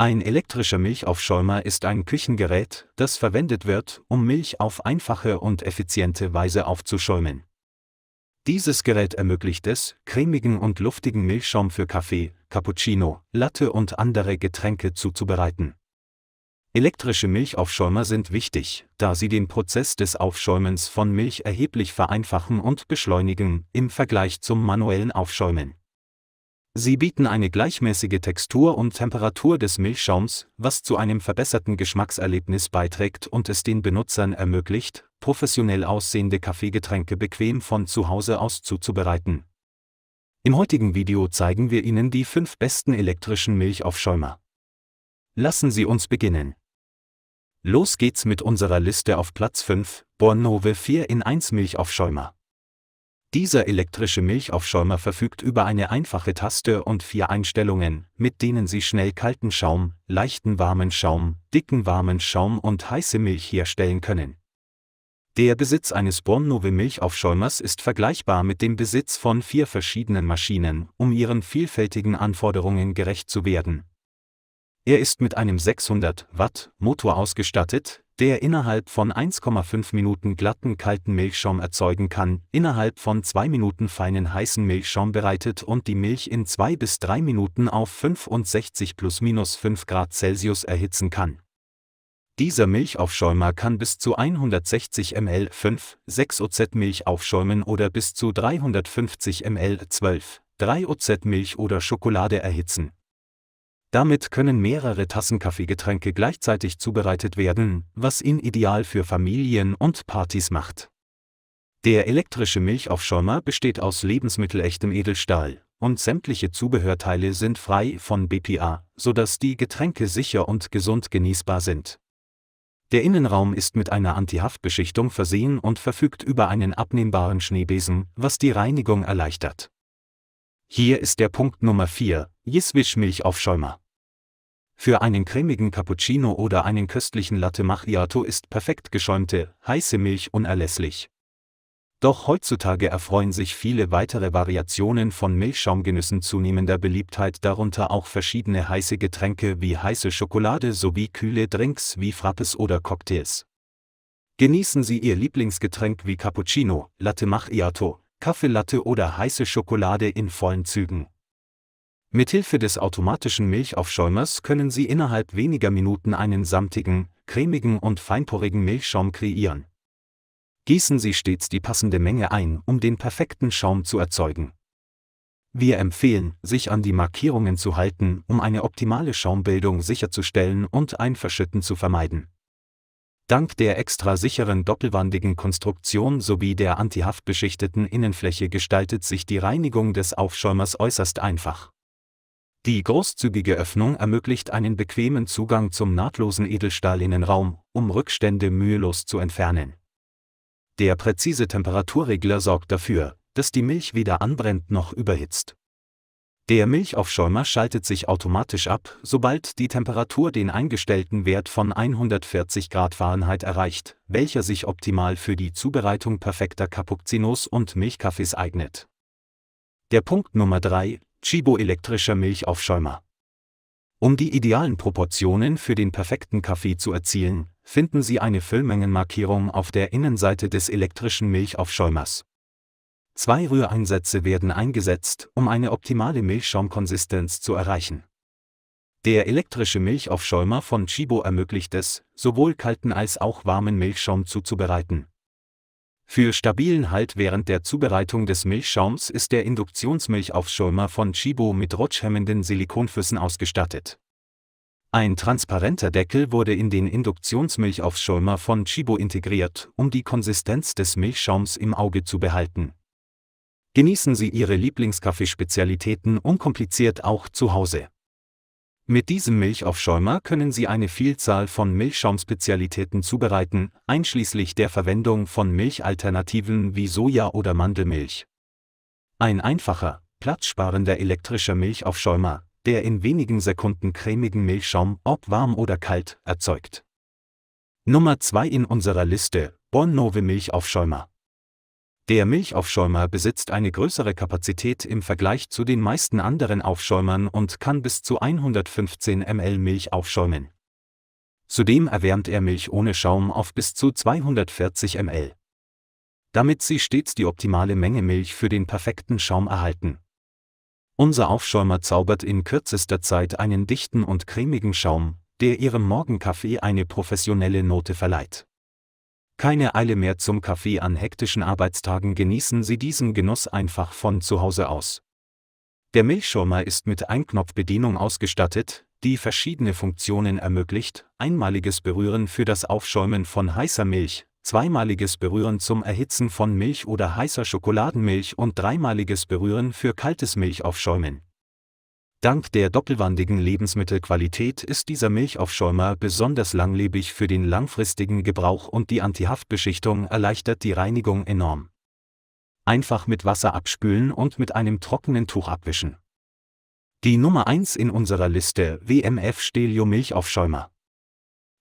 Ein elektrischer Milchaufschäumer ist ein Küchengerät, das verwendet wird, um Milch auf einfache und effiziente Weise aufzuschäumen. Dieses Gerät ermöglicht es, cremigen und luftigen Milchschaum für Kaffee, Cappuccino, Latte und andere Getränke zuzubereiten. Elektrische Milchaufschäumer sind wichtig, da sie den Prozess des Aufschäumens von Milch erheblich vereinfachen und beschleunigen im Vergleich zum manuellen Aufschäumen. Sie bieten eine gleichmäßige Textur und Temperatur des Milchschaums, was zu einem verbesserten Geschmackserlebnis beiträgt und es den Benutzern ermöglicht, professionell aussehende Kaffeegetränke bequem von zu Hause aus zuzubereiten. Im heutigen Video zeigen wir Ihnen die fünf besten elektrischen Milchaufschäumer. Lassen Sie uns beginnen. Los geht's mit unserer Liste auf Platz 5, Bornove 4 in 1 Milchaufschäumer. Dieser elektrische Milchaufschäumer verfügt über eine einfache Taste und vier Einstellungen, mit denen Sie schnell kalten Schaum, leichten warmen Schaum, dicken warmen Schaum und heiße Milch herstellen können. Der Besitz eines Bornove Milchaufschäumers ist vergleichbar mit dem Besitz von vier verschiedenen Maschinen, um ihren vielfältigen Anforderungen gerecht zu werden. Er ist mit einem 600 Watt Motor ausgestattet, der innerhalb von 1,5 Minuten glatten kalten Milchschaum erzeugen kann, innerhalb von 2 Minuten feinen heißen Milchschaum bereitet und die Milch in 2 bis 3 Minuten auf 65 plus minus 5 Grad Celsius erhitzen kann. Dieser Milchaufschäumer kann bis zu 160 ml 5, 6 OZ Milch aufschäumen oder bis zu 350 ml 12, 3 OZ Milch oder Schokolade erhitzen. Damit können mehrere Tassen Kaffeegetränke gleichzeitig zubereitet werden, was ihn ideal für Familien und Partys macht. Der elektrische Milchaufschäumer besteht aus lebensmittelechtem Edelstahl und sämtliche Zubehörteile sind frei von BPA, sodass die Getränke sicher und gesund genießbar sind. Der Innenraum ist mit einer Antihaftbeschichtung versehen und verfügt über einen abnehmbaren Schneebesen, was die Reinigung erleichtert hier ist der Punkt Nummer 4, Jiswisch-Milchaufschäumer. Für einen cremigen Cappuccino oder einen köstlichen Latte Macchiato ist perfekt geschäumte, heiße Milch unerlässlich. Doch heutzutage erfreuen sich viele weitere Variationen von Milchschaumgenüssen zunehmender Beliebtheit, darunter auch verschiedene heiße Getränke wie heiße Schokolade sowie kühle Drinks wie Frappes oder Cocktails. Genießen Sie Ihr Lieblingsgetränk wie Cappuccino, Latte Macchiato, Kaffeelatte oder heiße Schokolade in vollen Zügen. Mithilfe des automatischen Milchaufschäumers können Sie innerhalb weniger Minuten einen samtigen, cremigen und feinporigen Milchschaum kreieren. Gießen Sie stets die passende Menge ein, um den perfekten Schaum zu erzeugen. Wir empfehlen, sich an die Markierungen zu halten, um eine optimale Schaumbildung sicherzustellen und ein Verschütten zu vermeiden. Dank der extra sicheren doppelwandigen Konstruktion sowie der antihaft beschichteten Innenfläche gestaltet sich die Reinigung des Aufschäumers äußerst einfach. Die großzügige Öffnung ermöglicht einen bequemen Zugang zum nahtlosen Edelstahlinnenraum, um Rückstände mühelos zu entfernen. Der präzise Temperaturregler sorgt dafür, dass die Milch weder anbrennt noch überhitzt. Der Milchaufschäumer schaltet sich automatisch ab, sobald die Temperatur den eingestellten Wert von 140 Grad Fahrenheit erreicht, welcher sich optimal für die Zubereitung perfekter Cappuccinos und Milchkaffees eignet. Der Punkt Nummer 3, Chibo-elektrischer Milchaufschäumer. Um die idealen Proportionen für den perfekten Kaffee zu erzielen, finden Sie eine Füllmengenmarkierung auf der Innenseite des elektrischen Milchaufschäumers. Zwei Rühreinsätze werden eingesetzt, um eine optimale Milchschaumkonsistenz zu erreichen. Der elektrische Milchaufschäumer von Chibo ermöglicht es, sowohl kalten als auch warmen Milchschaum zuzubereiten. Für stabilen Halt während der Zubereitung des Milchschaums ist der Induktionsmilchaufschäumer von Chibo mit rutschhemmenden Silikonfüssen ausgestattet. Ein transparenter Deckel wurde in den Induktionsmilchaufschäumer von Chibo integriert, um die Konsistenz des Milchschaums im Auge zu behalten. Genießen Sie Ihre Lieblingskaffeespezialitäten unkompliziert auch zu Hause. Mit diesem Milchaufschäumer können Sie eine Vielzahl von Milchschaumspezialitäten zubereiten, einschließlich der Verwendung von Milchalternativen wie Soja- oder Mandelmilch. Ein einfacher, platzsparender elektrischer Milchaufschäumer, der in wenigen Sekunden cremigen Milchschaum, ob warm oder kalt, erzeugt. Nummer 2 in unserer Liste: Bonnove Milchaufschäumer. Der Milchaufschäumer besitzt eine größere Kapazität im Vergleich zu den meisten anderen Aufschäumern und kann bis zu 115 ml Milch aufschäumen. Zudem erwärmt er Milch ohne Schaum auf bis zu 240 ml. Damit Sie stets die optimale Menge Milch für den perfekten Schaum erhalten. Unser Aufschäumer zaubert in kürzester Zeit einen dichten und cremigen Schaum, der Ihrem Morgenkaffee eine professionelle Note verleiht. Keine Eile mehr zum Kaffee an hektischen Arbeitstagen genießen Sie diesen Genuss einfach von zu Hause aus. Der Milchschirmer ist mit Einknopfbedienung ausgestattet, die verschiedene Funktionen ermöglicht, einmaliges Berühren für das Aufschäumen von heißer Milch, zweimaliges Berühren zum Erhitzen von Milch oder heißer Schokoladenmilch und dreimaliges Berühren für kaltes Milchaufschäumen. Dank der doppelwandigen Lebensmittelqualität ist dieser Milchaufschäumer besonders langlebig für den langfristigen Gebrauch und die Antihaftbeschichtung erleichtert die Reinigung enorm. Einfach mit Wasser abspülen und mit einem trockenen Tuch abwischen. Die Nummer 1 in unserer Liste WMF Stelio Milchaufschäumer.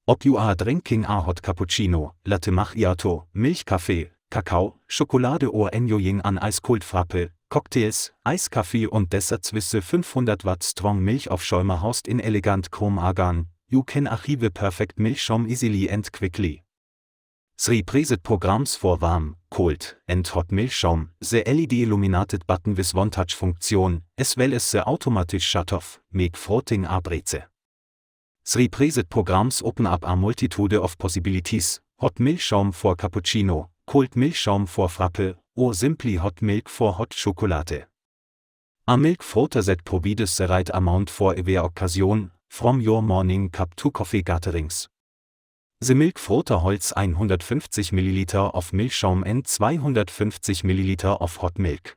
Ob you are drinking a hot cappuccino, latte macchiato, Milchkaffee, Kakao, Schokolade or enjoying an ice cold frappe, Cocktails, Eiskaffee und Desserts wisse 500 Watt Strong Milch auf Schäumerhaust in elegant Chrome Argan. you can archive perfect milchschaum easily and quickly. Sri preset Programms for warm, cold, and hot milchschaum, the LED illuminated button with one-touch Funktion, as well as the automatic shut-off, make frothing abreze. Sri preset Programms open up a multitude of possibilities, hot milchschaum for cappuccino, cold milchschaum for frappe, o simply hot milk for hot chocolate. A milk frother that provides the right amount for every occasion, from your morning cup to coffee gatherings. The milk frother holds 150 ml of Milchschaum and 250 ml of hot milk.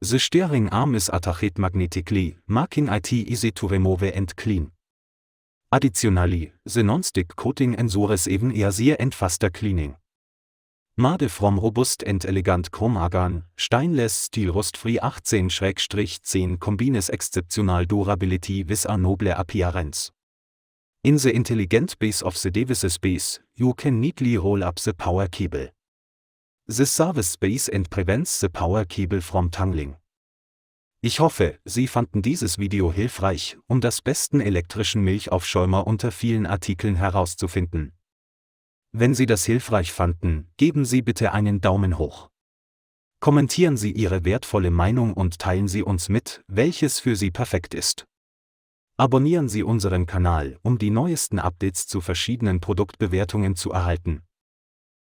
The steering arm is attached magnetically, making it easy to remove and clean. Additionally, the non-stick coating ensures even easier and faster cleaning. Made from Robust and Elegant Chromagan, Steinless Steel Rust Free 18-10 Combines Exceptional Durability with a Noble Appearance. In the intelligent base of the Davis space, you can neatly roll up the power cable. The service space and prevents the power cable from tangling. Ich hoffe, Sie fanden dieses Video hilfreich, um das besten elektrischen Milchaufschäumer unter vielen Artikeln herauszufinden. Wenn Sie das hilfreich fanden, geben Sie bitte einen Daumen hoch. Kommentieren Sie Ihre wertvolle Meinung und teilen Sie uns mit, welches für Sie perfekt ist. Abonnieren Sie unseren Kanal, um die neuesten Updates zu verschiedenen Produktbewertungen zu erhalten.